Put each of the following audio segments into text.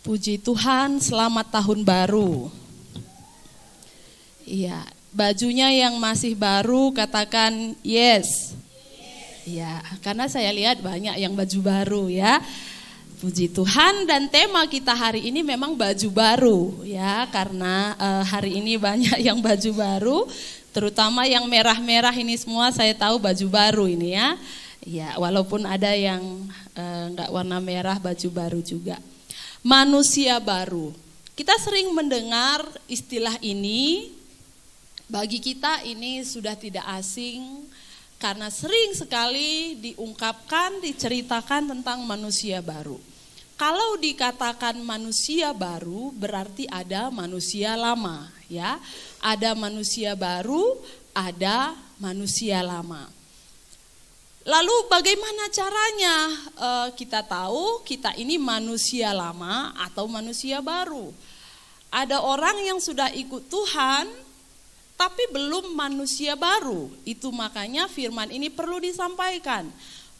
Puji Tuhan, selamat tahun baru. Iya, bajunya yang masih baru katakan yes. Iya, karena saya lihat banyak yang baju baru ya. Puji Tuhan dan tema kita hari ini memang baju baru ya karena uh, hari ini banyak yang baju baru terutama yang merah-merah ini semua saya tahu baju baru ini ya. Ya, walaupun ada yang eh, nggak uh, warna merah baju baru juga manusia baru. Kita sering mendengar istilah ini, bagi kita ini sudah tidak asing karena sering sekali diungkapkan, diceritakan tentang manusia baru. Kalau dikatakan manusia baru berarti ada manusia lama, ya. Ada manusia baru, ada manusia lama. Lalu bagaimana caranya e, kita tahu kita ini manusia lama atau manusia baru? Ada orang yang sudah ikut Tuhan tapi belum manusia baru. Itu makanya firman ini perlu disampaikan.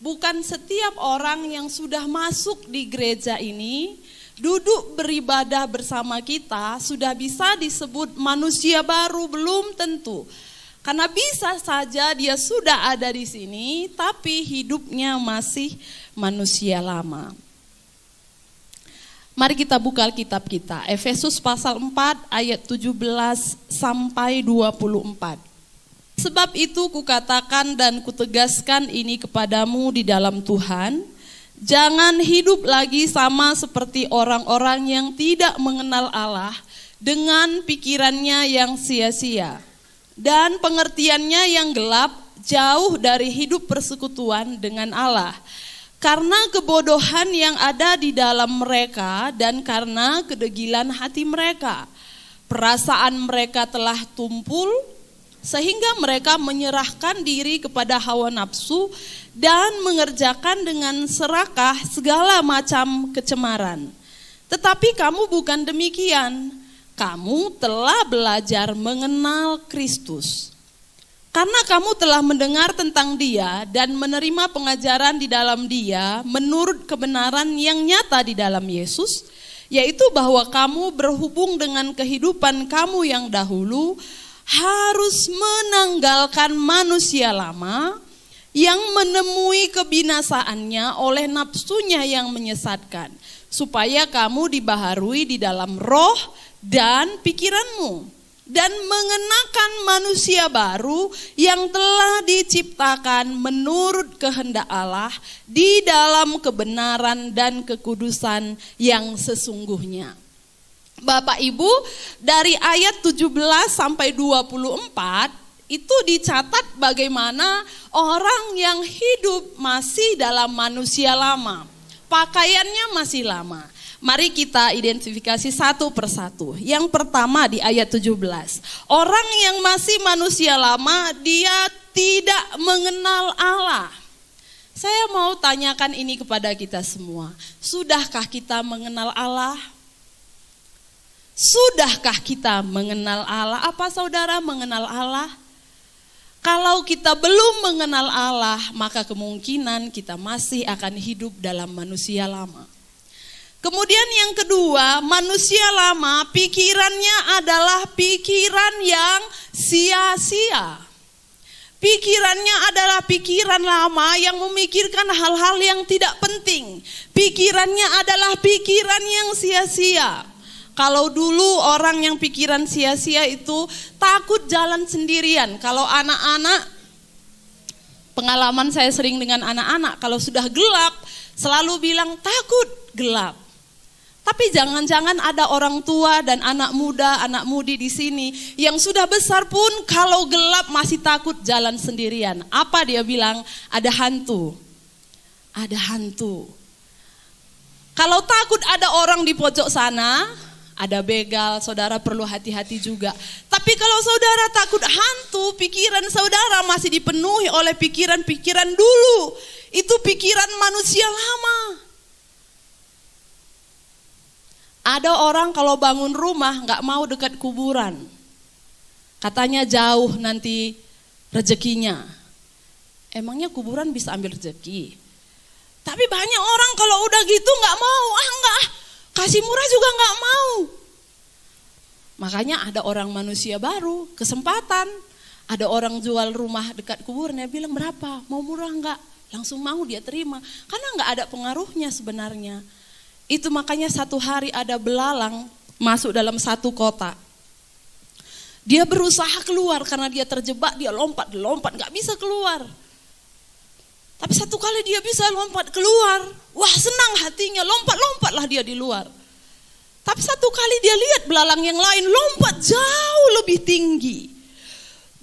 Bukan setiap orang yang sudah masuk di gereja ini duduk beribadah bersama kita sudah bisa disebut manusia baru belum tentu karena bisa saja dia sudah ada di sini, tapi hidupnya masih manusia lama. Mari kita buka Alkitab kita. Efesus pasal 4 ayat 17 sampai 24. Sebab itu kukatakan dan kutegaskan ini kepadamu di dalam Tuhan, jangan hidup lagi sama seperti orang-orang yang tidak mengenal Allah dengan pikirannya yang sia-sia dan pengertiannya yang gelap jauh dari hidup persekutuan dengan Allah. Karena kebodohan yang ada di dalam mereka dan karena kedegilan hati mereka, perasaan mereka telah tumpul sehingga mereka menyerahkan diri kepada hawa nafsu dan mengerjakan dengan serakah segala macam kecemaran. Tetapi kamu bukan demikian kamu telah belajar mengenal Kristus. Karena kamu telah mendengar tentang Dia dan menerima pengajaran di dalam Dia menurut kebenaran yang nyata di dalam Yesus, yaitu bahwa kamu berhubung dengan kehidupan kamu yang dahulu harus menanggalkan manusia lama yang menemui kebinasaannya oleh nafsunya yang menyesatkan supaya kamu dibaharui di dalam roh dan pikiranmu dan mengenakan manusia baru yang telah diciptakan menurut kehendak Allah di dalam kebenaran dan kekudusan yang sesungguhnya. Bapak Ibu, dari ayat 17 sampai 24 itu dicatat bagaimana orang yang hidup masih dalam manusia lama pakaiannya masih lama. Mari kita identifikasi satu persatu. Yang pertama di ayat 17. Orang yang masih manusia lama, dia tidak mengenal Allah. Saya mau tanyakan ini kepada kita semua. Sudahkah kita mengenal Allah? Sudahkah kita mengenal Allah? Apa saudara mengenal Allah? Kalau kita belum mengenal Allah, maka kemungkinan kita masih akan hidup dalam manusia lama. Kemudian yang kedua, manusia lama pikirannya adalah pikiran yang sia-sia. Pikirannya adalah pikiran lama yang memikirkan hal-hal yang tidak penting. Pikirannya adalah pikiran yang sia-sia. Kalau dulu orang yang pikiran sia-sia itu takut jalan sendirian. Kalau anak-anak pengalaman saya sering dengan anak-anak kalau sudah gelap selalu bilang takut gelap. Tapi jangan-jangan ada orang tua dan anak muda, anak mudi di sini yang sudah besar pun kalau gelap masih takut jalan sendirian. Apa dia bilang? Ada hantu. Ada hantu. Kalau takut ada orang di pojok sana, ada begal, saudara perlu hati-hati juga. Tapi kalau saudara takut hantu, pikiran saudara masih dipenuhi oleh pikiran-pikiran dulu. Itu pikiran manusia lama. Ada orang kalau bangun rumah nggak mau dekat kuburan. Katanya jauh nanti rezekinya. Emangnya kuburan bisa ambil rezeki? Tapi banyak orang kalau udah gitu nggak mau, ah nggak, Kasih murah juga nggak mau. Makanya ada orang manusia baru, kesempatan. Ada orang jual rumah dekat kuburnya bilang berapa, mau murah nggak? Langsung mau dia terima. Karena nggak ada pengaruhnya sebenarnya. Itu makanya satu hari ada belalang masuk dalam satu kota. Dia berusaha keluar karena dia terjebak, dia lompat, lompat, nggak bisa keluar. Tapi satu kali dia bisa lompat keluar. Wah senang hatinya, lompat-lompatlah dia di luar. Tapi satu kali dia lihat belalang yang lain lompat jauh lebih tinggi.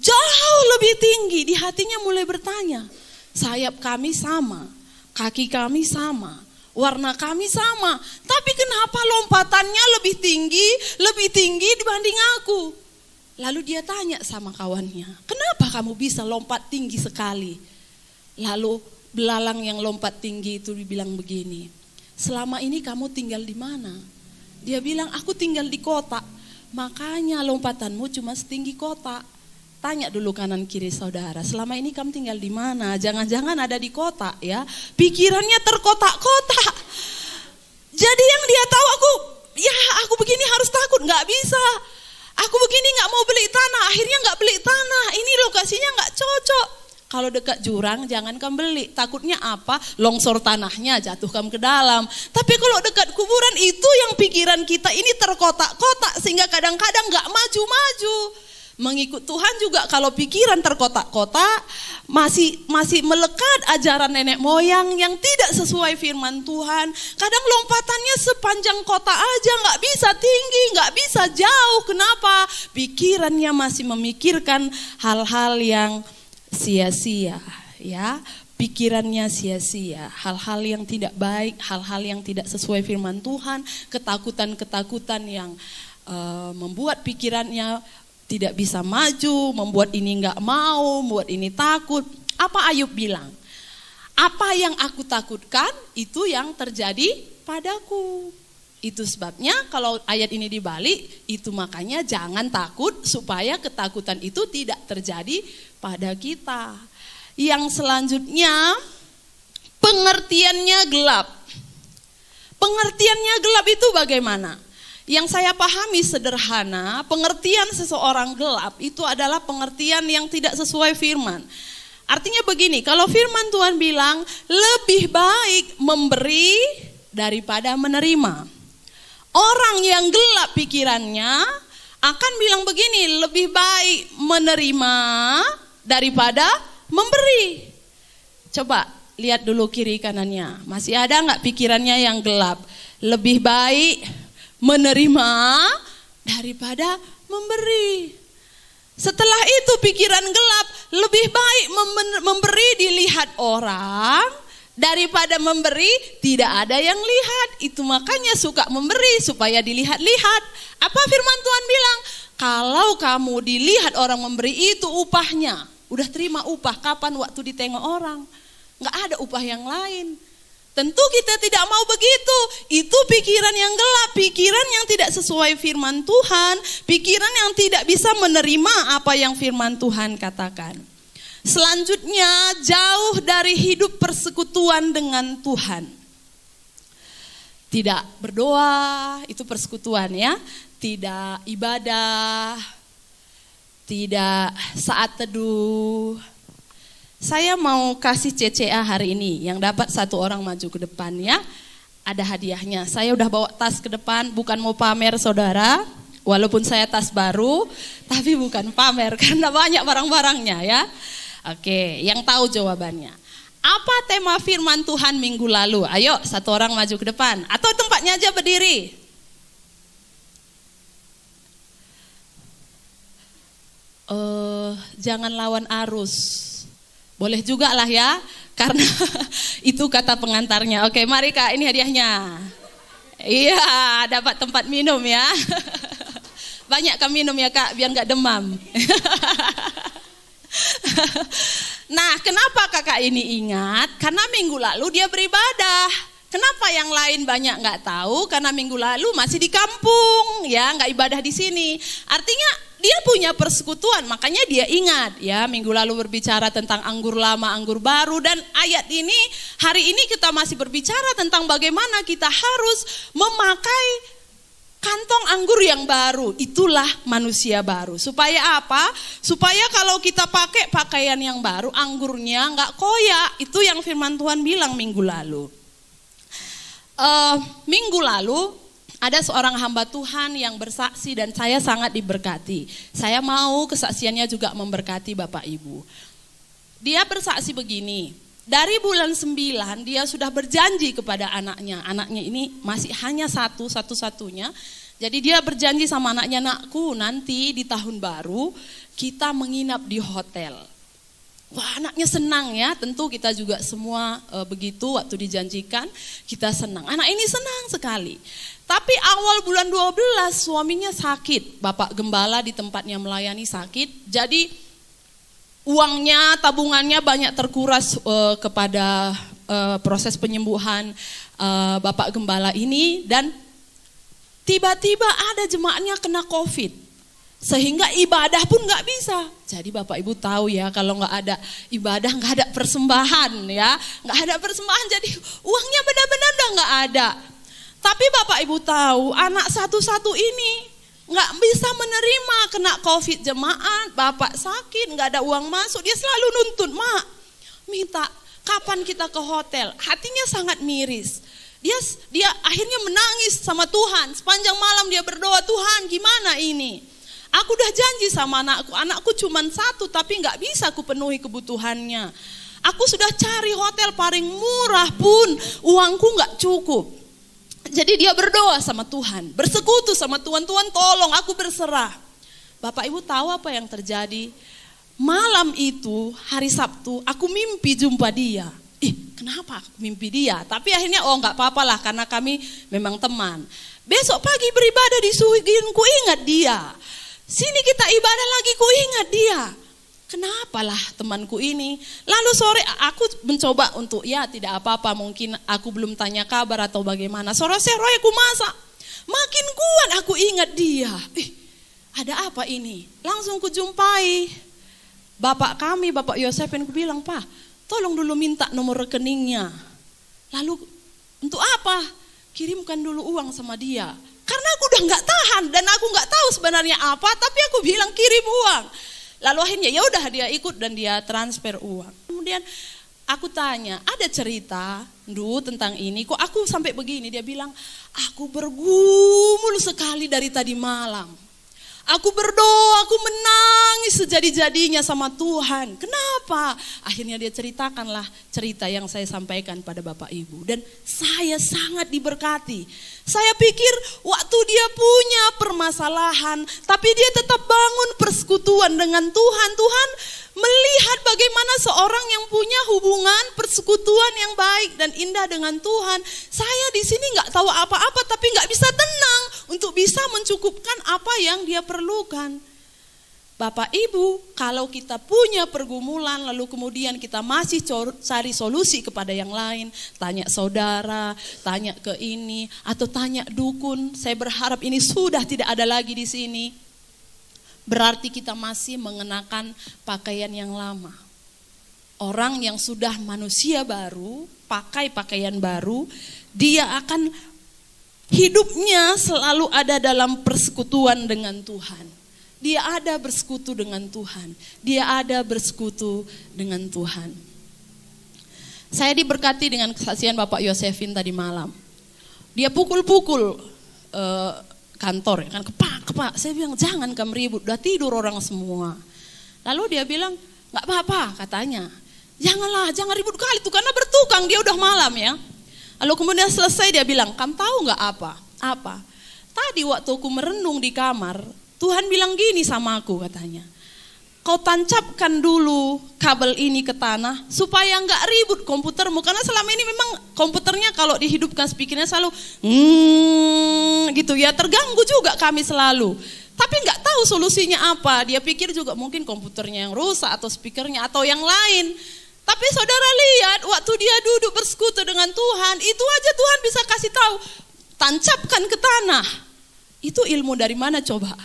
Jauh lebih tinggi, di hatinya mulai bertanya, sayap kami sama, kaki kami sama, warna kami sama, tapi kenapa lompatannya lebih tinggi, lebih tinggi dibanding aku? Lalu dia tanya sama kawannya, "Kenapa kamu bisa lompat tinggi sekali?" Ya, lalu belalang yang lompat tinggi itu dibilang begini, selama ini kamu tinggal di mana? Dia bilang, aku tinggal di kota. Makanya lompatanmu cuma setinggi kota. Tanya dulu kanan kiri saudara, selama ini kamu tinggal di mana? Jangan-jangan ada di kota ya. Pikirannya terkotak-kotak. Jadi yang dia tahu aku, ya aku begini harus takut, nggak bisa. Aku begini nggak mau beli tanah, akhirnya nggak beli tanah. Ini lokasinya nggak cocok. Kalau dekat jurang jangan kamu beli. Takutnya apa? Longsor tanahnya jatuh kamu ke dalam. Tapi kalau dekat kuburan itu yang pikiran kita ini terkotak-kotak sehingga kadang-kadang gak maju-maju. Mengikut Tuhan juga kalau pikiran terkotak-kotak masih masih melekat ajaran nenek moyang yang tidak sesuai firman Tuhan. Kadang lompatannya sepanjang kota aja nggak bisa tinggi, nggak bisa jauh. Kenapa? Pikirannya masih memikirkan hal-hal yang sia-sia ya pikirannya sia-sia, hal-hal yang tidak baik, hal-hal yang tidak sesuai firman Tuhan, ketakutan-ketakutan yang uh, membuat pikirannya tidak bisa maju, membuat ini nggak mau, membuat ini takut. Apa Ayub bilang? Apa yang aku takutkan itu yang terjadi padaku. Itu sebabnya kalau ayat ini dibalik, itu makanya jangan takut supaya ketakutan itu tidak terjadi pada kita. Yang selanjutnya pengertiannya gelap. Pengertiannya gelap itu bagaimana? Yang saya pahami sederhana, pengertian seseorang gelap itu adalah pengertian yang tidak sesuai firman. Artinya begini, kalau firman Tuhan bilang lebih baik memberi daripada menerima. Orang yang gelap pikirannya akan bilang begini, lebih baik menerima daripada memberi. Coba lihat dulu kiri kanannya, masih ada nggak pikirannya yang gelap? Lebih baik menerima daripada memberi. Setelah itu pikiran gelap, lebih baik memberi dilihat orang Daripada memberi, tidak ada yang lihat. Itu makanya suka memberi supaya dilihat-lihat. Apa firman Tuhan bilang? Kalau kamu dilihat orang memberi itu upahnya. Udah terima upah kapan waktu ditengok orang? Nggak ada upah yang lain. Tentu kita tidak mau begitu. Itu pikiran yang gelap, pikiran yang tidak sesuai firman Tuhan, pikiran yang tidak bisa menerima apa yang firman Tuhan katakan. Selanjutnya, jauh dari hidup persekutuan dengan Tuhan. Tidak berdoa, itu persekutuan ya. Tidak ibadah, tidak saat teduh. Saya mau kasih CCA hari ini yang dapat satu orang maju ke depan ya. Ada hadiahnya. Saya udah bawa tas ke depan, bukan mau pamer saudara, walaupun saya tas baru, tapi bukan pamer karena banyak barang-barangnya ya. Oke, yang tahu jawabannya. Apa tema firman Tuhan minggu lalu? Ayo, satu orang maju ke depan. Atau tempatnya aja berdiri. Uh, jangan lawan arus. Boleh juga lah ya, karena itu kata pengantarnya. Oke, mari Kak, ini hadiahnya. Iya, dapat tempat minum ya. Banyak kami minum ya Kak, biar nggak demam. nah, kenapa kakak ini ingat? Karena minggu lalu dia beribadah. Kenapa yang lain banyak nggak tahu? Karena minggu lalu masih di kampung, ya nggak ibadah di sini. Artinya dia punya persekutuan, makanya dia ingat. Ya minggu lalu berbicara tentang anggur lama, anggur baru, dan ayat ini hari ini kita masih berbicara tentang bagaimana kita harus memakai kantong anggur yang baru. Itulah manusia baru. Supaya apa? Supaya kalau kita pakai pakaian yang baru, anggurnya nggak koyak. Itu yang firman Tuhan bilang minggu lalu. Uh, minggu lalu ada seorang hamba Tuhan yang bersaksi dan saya sangat diberkati. Saya mau kesaksiannya juga memberkati Bapak Ibu. Dia bersaksi begini, dari bulan sembilan dia sudah berjanji kepada anaknya. Anaknya ini masih hanya satu satu-satunya. Jadi dia berjanji sama anaknya, "Nakku, nanti di tahun baru kita menginap di hotel." Wah, anaknya senang ya. Tentu kita juga semua e, begitu waktu dijanjikan, kita senang. Anak ini senang sekali. Tapi awal bulan 12 suaminya sakit, bapak gembala di tempatnya melayani sakit. Jadi uangnya, tabungannya banyak terkuras uh, kepada uh, proses penyembuhan uh, Bapak Gembala ini dan tiba-tiba ada jemaatnya kena COVID. Sehingga ibadah pun nggak bisa. Jadi Bapak Ibu tahu ya kalau nggak ada ibadah nggak ada persembahan ya, nggak ada persembahan jadi uangnya benar-benar udah nggak ada. Tapi Bapak Ibu tahu anak satu-satu ini nggak bisa menerima kena covid jemaat, bapak sakit, nggak ada uang masuk, dia selalu nuntut mak, minta kapan kita ke hotel, hatinya sangat miris. Dia dia akhirnya menangis sama Tuhan. Sepanjang malam dia berdoa, Tuhan, gimana ini? Aku udah janji sama anakku, anakku cuma satu tapi nggak bisa aku penuhi kebutuhannya. Aku sudah cari hotel paling murah pun uangku nggak cukup. Jadi dia berdoa sama Tuhan, bersekutu sama Tuhan, Tuhan tolong aku berserah. Bapak Ibu tahu apa yang terjadi? Malam itu, hari Sabtu, aku mimpi jumpa dia. Ih, kenapa aku mimpi dia? Tapi akhirnya, oh nggak apa-apa lah, karena kami memang teman. Besok pagi beribadah di suhigin, ku ingat dia. Sini kita ibadah lagi, ku ingat dia kenapalah temanku ini. Lalu sore aku mencoba untuk ya tidak apa-apa mungkin aku belum tanya kabar atau bagaimana. Sore-sore aku masak. Makin kuat aku ingat dia. Ih, ada apa ini? Langsung kujumpai. Bapak kami, Bapak Yosef, yang bilang, Pak, tolong dulu minta nomor rekeningnya. Lalu, untuk apa? Kirimkan dulu uang sama dia. Karena aku udah nggak tahan dan aku nggak tahu sebenarnya apa, tapi aku bilang kirim uang. Lalu akhirnya ya udah dia ikut dan dia transfer uang. Kemudian aku tanya, ada cerita Ndu tentang ini, kok aku sampai begini? Dia bilang, aku bergumul sekali dari tadi malam. Aku berdoa, aku menangis sejadi-jadinya sama Tuhan. Kenapa? Akhirnya dia ceritakanlah cerita yang saya sampaikan pada Bapak Ibu. Dan saya sangat diberkati. Saya pikir waktu dia punya permasalahan, tapi dia tetap bangun persekutuan dengan Tuhan. Tuhan, melihat bagaimana seorang yang punya hubungan persekutuan yang baik dan indah dengan Tuhan. Saya di sini nggak tahu apa-apa, tapi nggak bisa tenang untuk bisa mencukupkan apa yang dia perlukan. Bapak Ibu, kalau kita punya pergumulan lalu kemudian kita masih cari solusi kepada yang lain, tanya saudara, tanya ke ini atau tanya dukun, saya berharap ini sudah tidak ada lagi di sini berarti kita masih mengenakan pakaian yang lama. Orang yang sudah manusia baru, pakai pakaian baru, dia akan hidupnya selalu ada dalam persekutuan dengan Tuhan. Dia ada bersekutu dengan Tuhan. Dia ada bersekutu dengan Tuhan. Saya diberkati dengan kesaksian Bapak Yosefin tadi malam. Dia pukul-pukul uh, kantor, kan kepak pak saya bilang jangan kamu ribut udah tidur orang semua lalu dia bilang nggak apa-apa katanya janganlah jangan ribut kali tuh karena bertukang dia udah malam ya lalu kemudian selesai dia bilang kamu tahu nggak apa apa tadi waktu aku merenung di kamar Tuhan bilang gini sama aku katanya kau tancapkan dulu kabel ini ke tanah supaya nggak ribut komputermu karena selama ini memang komputernya kalau dihidupkan speakernya selalu mm, gitu ya terganggu juga kami selalu tapi nggak tahu solusinya apa dia pikir juga mungkin komputernya yang rusak atau speakernya atau yang lain tapi saudara lihat waktu dia duduk bersekutu dengan Tuhan itu aja Tuhan bisa kasih tahu tancapkan ke tanah itu ilmu dari mana coba?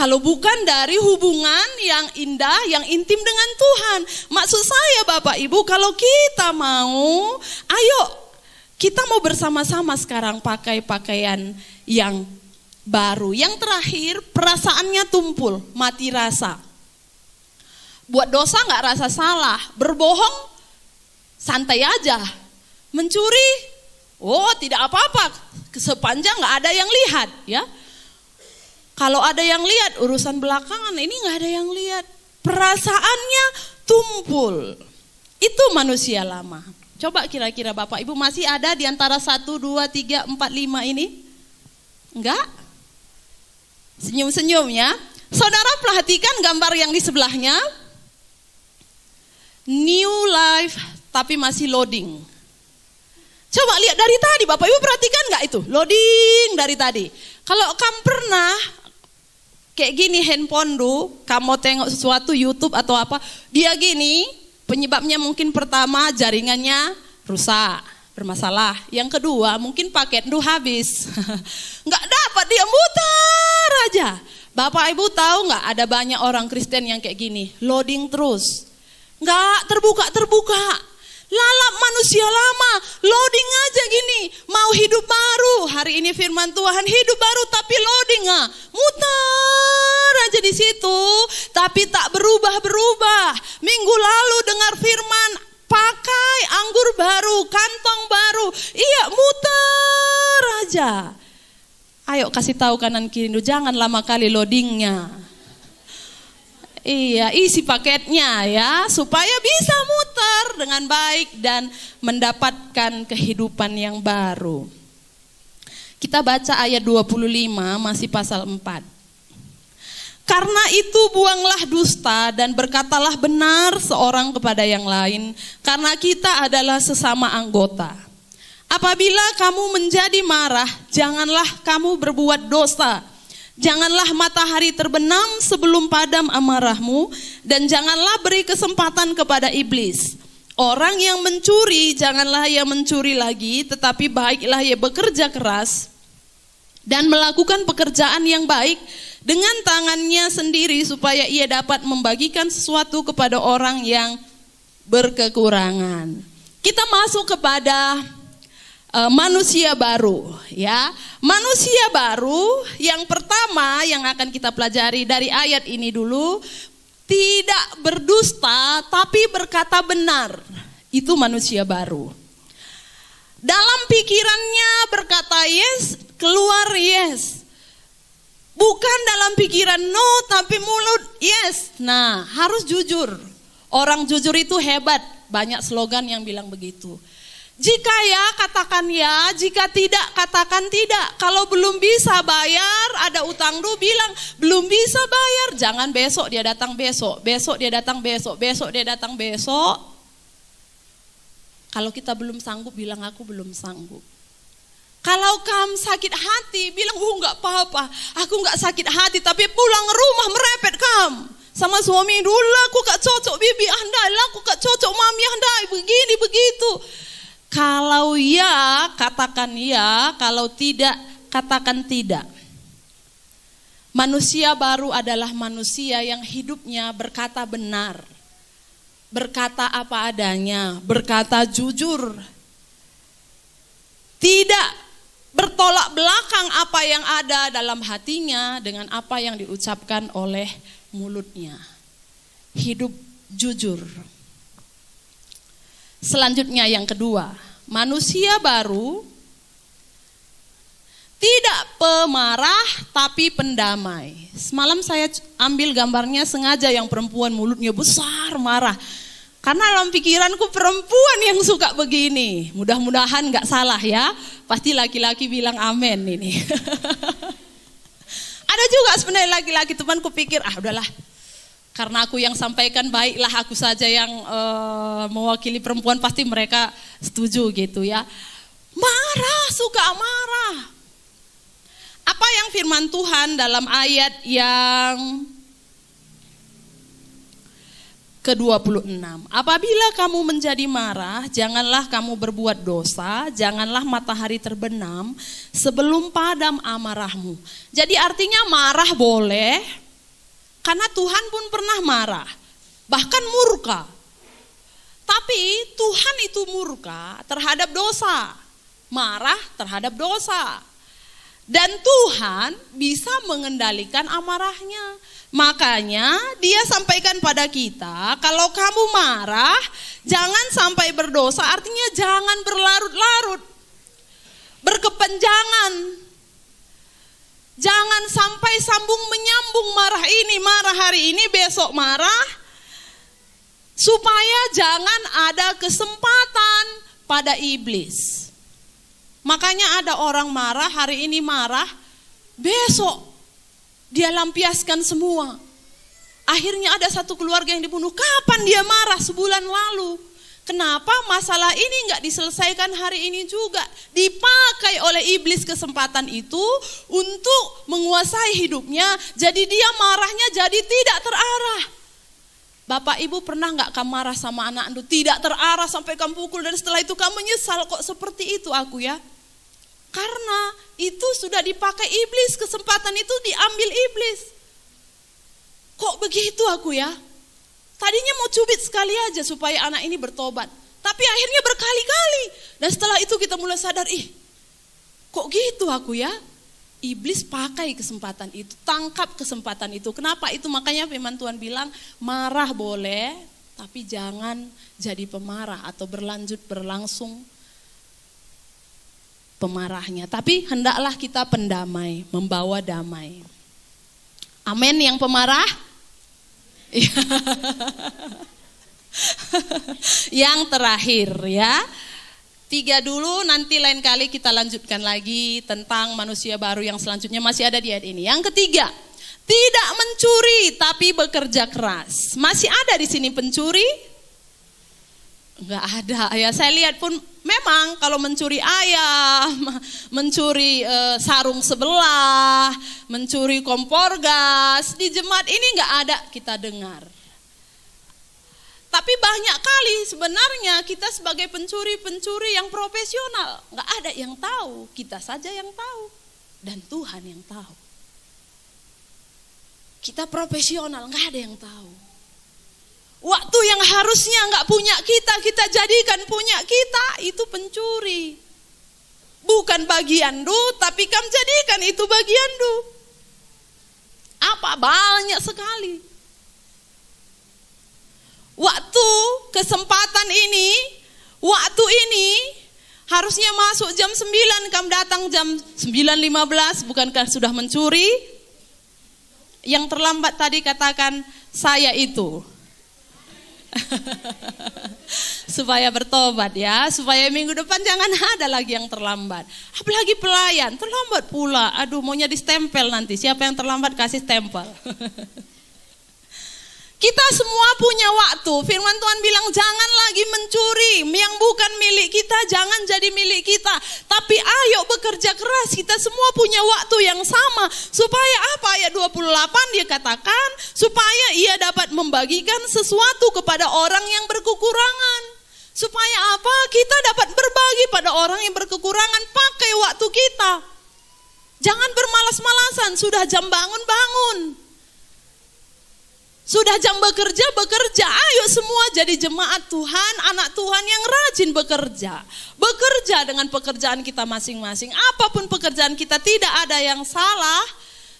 Kalau bukan dari hubungan yang indah, yang intim dengan Tuhan. Maksud saya Bapak Ibu, kalau kita mau, ayo kita mau bersama-sama sekarang pakai pakaian yang baru. Yang terakhir, perasaannya tumpul, mati rasa. Buat dosa nggak rasa salah, berbohong santai aja. Mencuri, oh tidak apa-apa, sepanjang nggak ada yang lihat ya. Kalau ada yang lihat urusan belakangan ini nggak ada yang lihat. Perasaannya tumpul. Itu manusia lama. Coba kira-kira Bapak Ibu masih ada di antara 1, 2, 3, 4, 5 ini? Enggak? Senyum-senyum ya. Saudara perhatikan gambar yang di sebelahnya. New life tapi masih loading. Coba lihat dari tadi, Bapak Ibu perhatikan nggak itu? Loading dari tadi. Kalau kamu pernah Kayak gini handphone lu, kamu tengok sesuatu YouTube atau apa, dia gini, penyebabnya mungkin pertama jaringannya rusak, bermasalah. Yang kedua mungkin paket lu habis. Nggak dapat dia muter aja. Bapak Ibu tahu nggak ada banyak orang Kristen yang kayak gini, loading terus. Nggak terbuka-terbuka. Lalap manusia lama, loading aja gini, mau hidup baru. Hari ini firman Tuhan hidup baru tapi loading ah. muter aja di situ, tapi tak berubah-berubah. Minggu lalu dengar firman pakai anggur baru, kantong baru. Iya, muter aja. Ayo kasih tahu kanan kiri, jangan lama kali loadingnya. Iya, isi paketnya ya, supaya bisa muter dengan baik dan mendapatkan kehidupan yang baru. Kita baca ayat 25 masih pasal 4. Karena itu buanglah dusta dan berkatalah benar seorang kepada yang lain, karena kita adalah sesama anggota. Apabila kamu menjadi marah, janganlah kamu berbuat dosa Janganlah matahari terbenam sebelum padam amarahmu dan janganlah beri kesempatan kepada iblis. Orang yang mencuri janganlah ia mencuri lagi tetapi baiklah ia bekerja keras dan melakukan pekerjaan yang baik dengan tangannya sendiri supaya ia dapat membagikan sesuatu kepada orang yang berkekurangan. Kita masuk kepada Eh, manusia baru ya. Manusia baru yang pertama yang akan kita pelajari dari ayat ini dulu tidak berdusta tapi berkata benar. Itu manusia baru. Dalam pikirannya berkata yes, keluar yes. Bukan dalam pikiran no tapi mulut yes. Nah, harus jujur. Orang jujur itu hebat. Banyak slogan yang bilang begitu. Jika ya, katakan ya. Jika tidak, katakan tidak. Kalau belum bisa bayar, ada utang lu bilang, belum bisa bayar. Jangan besok dia datang besok, besok dia datang besok, besok dia datang besok. Kalau kita belum sanggup, bilang aku belum sanggup. Kalau kamu sakit hati, bilang, oh nggak apa-apa, aku nggak sakit hati, tapi pulang rumah merepet kamu sama suami dulu aku gak cocok bibi anda, lah aku gak cocok mami anda, begini begitu kalau ya, katakan ya, kalau tidak, katakan tidak. Manusia baru adalah manusia yang hidupnya berkata benar, berkata apa adanya, berkata jujur, tidak bertolak belakang apa yang ada dalam hatinya dengan apa yang diucapkan oleh mulutnya. Hidup jujur. Selanjutnya yang kedua, manusia baru tidak pemarah tapi pendamai. Semalam saya ambil gambarnya sengaja yang perempuan mulutnya besar marah. Karena dalam pikiranku perempuan yang suka begini. Mudah-mudahan gak salah ya. Pasti laki-laki bilang amin ini. Ada juga sebenarnya laki-laki teman kupikir ah udahlah karena aku yang sampaikan baiklah aku saja yang uh, mewakili perempuan pasti mereka setuju gitu ya. Marah, suka marah. Apa yang firman Tuhan dalam ayat yang ke-26. Apabila kamu menjadi marah, janganlah kamu berbuat dosa, janganlah matahari terbenam sebelum padam amarahmu. Jadi artinya marah boleh, karena Tuhan pun pernah marah, bahkan murka. Tapi Tuhan itu murka terhadap dosa, marah terhadap dosa. Dan Tuhan bisa mengendalikan amarahnya. Makanya dia sampaikan pada kita, kalau kamu marah, jangan sampai berdosa, artinya jangan berlarut-larut. Berkepanjangan, Jangan sampai sambung menyambung marah ini, marah hari ini, besok marah. Supaya jangan ada kesempatan pada iblis. Makanya ada orang marah, hari ini marah, besok dia lampiaskan semua. Akhirnya ada satu keluarga yang dibunuh. Kapan dia marah? Sebulan lalu. Kenapa masalah ini nggak diselesaikan hari ini juga? Dipakai oleh iblis kesempatan itu untuk menguasai hidupnya. Jadi dia marahnya jadi tidak terarah. Bapak ibu pernah nggak kamu marah sama anak anda? Tidak terarah sampai kamu pukul dan setelah itu kamu menyesal kok seperti itu aku ya. Karena itu sudah dipakai iblis, kesempatan itu diambil iblis. Kok begitu aku ya? Tadinya mau cubit sekali aja supaya anak ini bertobat. Tapi akhirnya berkali-kali. Dan setelah itu kita mulai sadar, ih kok gitu aku ya? Iblis pakai kesempatan itu, tangkap kesempatan itu. Kenapa itu? Makanya firman Tuhan bilang, marah boleh, tapi jangan jadi pemarah atau berlanjut berlangsung pemarahnya. Tapi hendaklah kita pendamai, membawa damai. Amin yang pemarah. yang terakhir ya. Tiga dulu, nanti lain kali kita lanjutkan lagi tentang manusia baru yang selanjutnya masih ada di ayat ini. Yang ketiga, tidak mencuri tapi bekerja keras. Masih ada di sini pencuri? Enggak ada ya. Saya lihat pun Memang kalau mencuri ayam, mencuri e, sarung sebelah, mencuri kompor gas di jemaat ini nggak ada kita dengar. Tapi banyak kali sebenarnya kita sebagai pencuri-pencuri yang profesional nggak ada yang tahu, kita saja yang tahu dan Tuhan yang tahu. Kita profesional nggak ada yang tahu. Waktu yang harusnya nggak punya kita, kita jadikan punya kita, itu pencuri. Bukan bagian du, tapi kamu jadikan itu bagian du. Apa banyak sekali. Waktu kesempatan ini, waktu ini harusnya masuk jam 9, kamu datang jam 9.15, bukankah sudah mencuri? Yang terlambat tadi katakan saya itu supaya bertobat ya, supaya minggu depan jangan ada lagi yang terlambat. Apalagi pelayan, terlambat pula. Aduh, maunya distempel nanti. Siapa yang terlambat kasih stempel. Kita semua punya waktu. Firman Tuhan bilang jangan lagi mencuri yang bukan milik kita, jangan jadi milik kita. Tapi ayo bekerja keras. Kita semua punya waktu yang sama supaya apa? Ayat 28 dia katakan supaya ia dapat membagikan sesuatu kepada orang yang berkekurangan. Supaya apa? Kita dapat berbagi pada orang yang berkekurangan pakai waktu kita. Jangan bermalas-malasan, sudah jam bangun bangun. Sudah jam bekerja, bekerja. Ayo semua jadi jemaat Tuhan, anak Tuhan yang rajin bekerja. Bekerja dengan pekerjaan kita masing-masing. Apapun pekerjaan kita, tidak ada yang salah.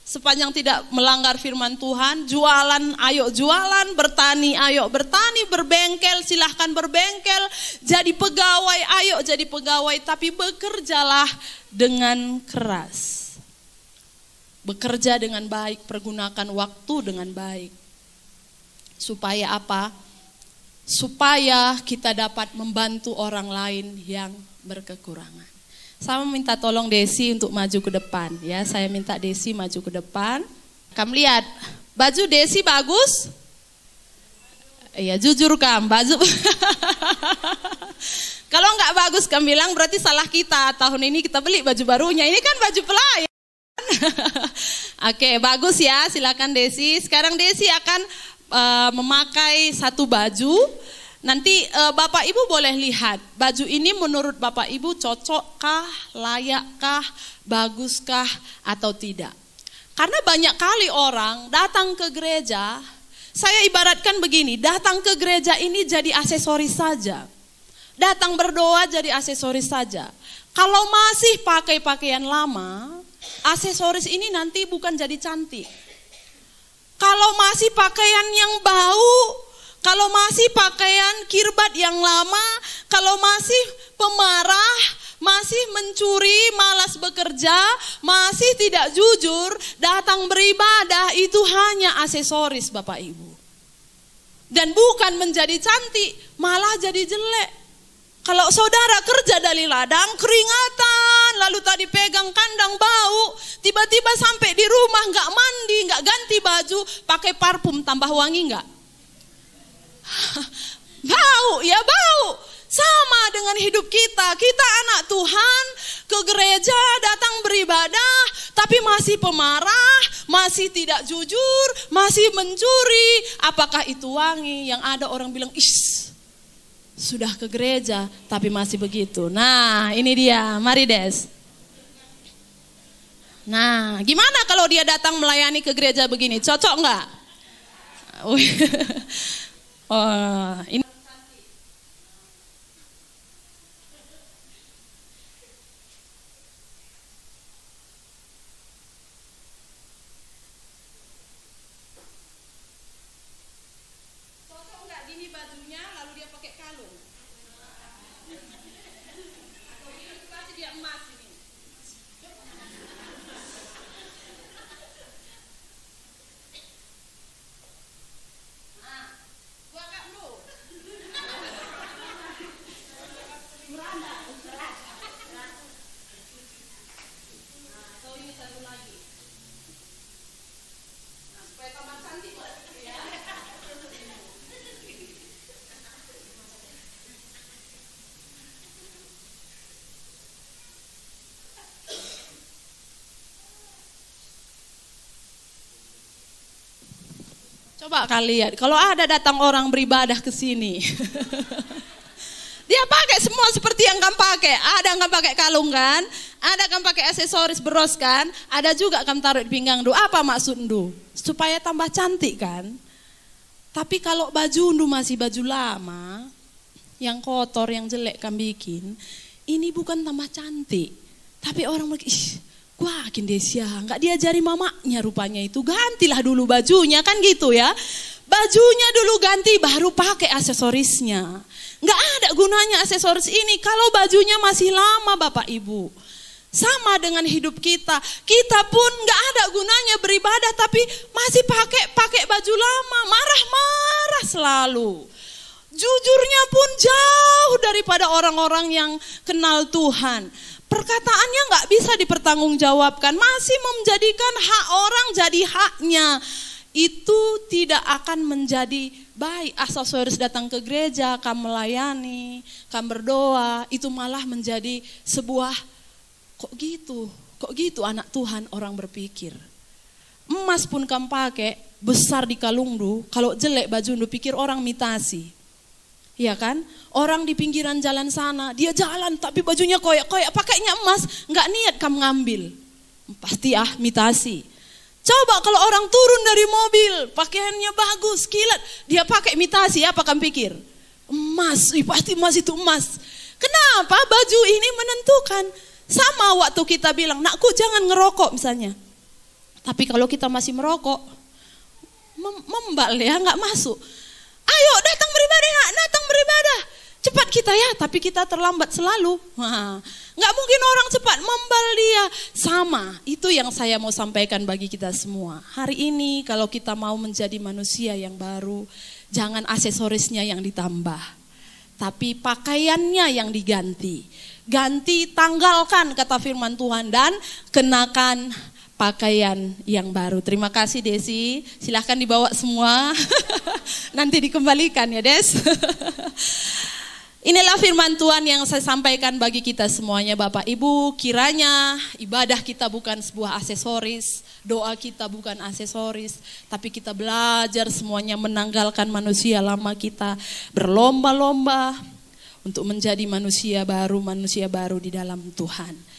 Sepanjang tidak melanggar firman Tuhan, jualan ayo jualan, bertani ayo bertani, berbengkel silahkan berbengkel, jadi pegawai ayo jadi pegawai, tapi bekerjalah dengan keras. Bekerja dengan baik, pergunakan waktu dengan baik Supaya apa? Supaya kita dapat membantu orang lain yang berkekurangan. Saya minta tolong Desi untuk maju ke depan ya. Saya minta Desi maju ke depan. Kamu lihat, baju Desi bagus? Iya, jujur Kam, baju. Kalau nggak bagus kamu bilang berarti salah kita. Tahun ini kita beli baju barunya. Ini kan baju pelayan. Oke, bagus ya. Silakan Desi. Sekarang Desi akan Eh, memakai satu baju. Nanti uh, Bapak Ibu boleh lihat, baju ini menurut Bapak Ibu cocokkah, layakkah, baguskah atau tidak. Karena banyak kali orang datang ke gereja, saya ibaratkan begini, datang ke gereja ini jadi aksesoris saja. Datang berdoa jadi aksesoris saja. Kalau masih pakai pakaian lama, aksesoris ini nanti bukan jadi cantik kalau masih pakaian yang bau, kalau masih pakaian kirbat yang lama, kalau masih pemarah, masih mencuri, malas bekerja, masih tidak jujur, datang beribadah itu hanya aksesoris Bapak Ibu. Dan bukan menjadi cantik, malah jadi jelek. Kalau saudara kerja dari ladang, keringatan, makan, lalu tadi pegang kandang bau, tiba-tiba sampai di rumah nggak mandi, nggak ganti baju, pakai parfum tambah wangi nggak? bau, ya bau. Sama dengan hidup kita, kita anak Tuhan, ke gereja datang beribadah, tapi masih pemarah, masih tidak jujur, masih mencuri. Apakah itu wangi yang ada orang bilang, "Ish, sudah ke gereja tapi masih begitu. Nah, ini dia, Marides. Nah, gimana kalau dia datang melayani ke gereja begini? Cocok nggak? oh, ini Coba kalian, kalau ada datang orang beribadah ke sini. Dia pakai semua seperti yang kamu pakai. Ada yang kamu pakai kalung kan? Ada kamu pakai aksesoris beros kan? Ada juga kamu taruh di pinggang du. Apa maksud ndu? Supaya tambah cantik kan? Tapi kalau baju ndu masih baju lama, yang kotor, yang jelek kamu bikin, ini bukan tambah cantik. Tapi orang lagi, Wah Kindesia nggak diajari mamanya rupanya itu gantilah dulu bajunya kan gitu ya. Bajunya dulu ganti baru pakai aksesorisnya. Nggak ada gunanya aksesoris ini kalau bajunya masih lama Bapak Ibu. Sama dengan hidup kita, kita pun nggak ada gunanya beribadah tapi masih pakai pakai baju lama, marah-marah selalu jujurnya pun jauh daripada orang-orang yang kenal Tuhan. Perkataannya nggak bisa dipertanggungjawabkan, masih menjadikan hak orang jadi haknya. Itu tidak akan menjadi baik asal harus datang ke gereja, kamu melayani, kamu berdoa, itu malah menjadi sebuah kok gitu, kok gitu anak Tuhan orang berpikir. Emas pun kamu pakai, besar di kalung kalau jelek baju pikir orang mitasi. Iya kan? Orang di pinggiran jalan sana, dia jalan tapi bajunya koyak-koyak, pakainya emas, nggak niat kamu ngambil. Pasti ah mitasi. Coba kalau orang turun dari mobil, pakaiannya bagus, kilat, dia pakai mitasi, apa kamu pikir? Emas, Ih, pasti emas itu emas. Kenapa baju ini menentukan? Sama waktu kita bilang, nakku jangan ngerokok misalnya. Tapi kalau kita masih merokok, mem membal ya, nggak masuk Ayo datang beribadah, nak datang beribadah. Cepat kita ya, tapi kita terlambat selalu. Nggak mungkin orang cepat membal dia. Sama, itu yang saya mau sampaikan bagi kita semua. Hari ini kalau kita mau menjadi manusia yang baru, jangan aksesorisnya yang ditambah. Tapi pakaiannya yang diganti. Ganti tanggalkan kata firman Tuhan dan kenakan pakaian yang baru. Terima kasih Desi, silahkan dibawa semua. Nanti dikembalikan ya Des. Inilah firman Tuhan yang saya sampaikan bagi kita semuanya Bapak Ibu. Kiranya ibadah kita bukan sebuah aksesoris, doa kita bukan aksesoris, tapi kita belajar semuanya menanggalkan manusia lama kita berlomba-lomba untuk menjadi manusia baru, manusia baru di dalam Tuhan.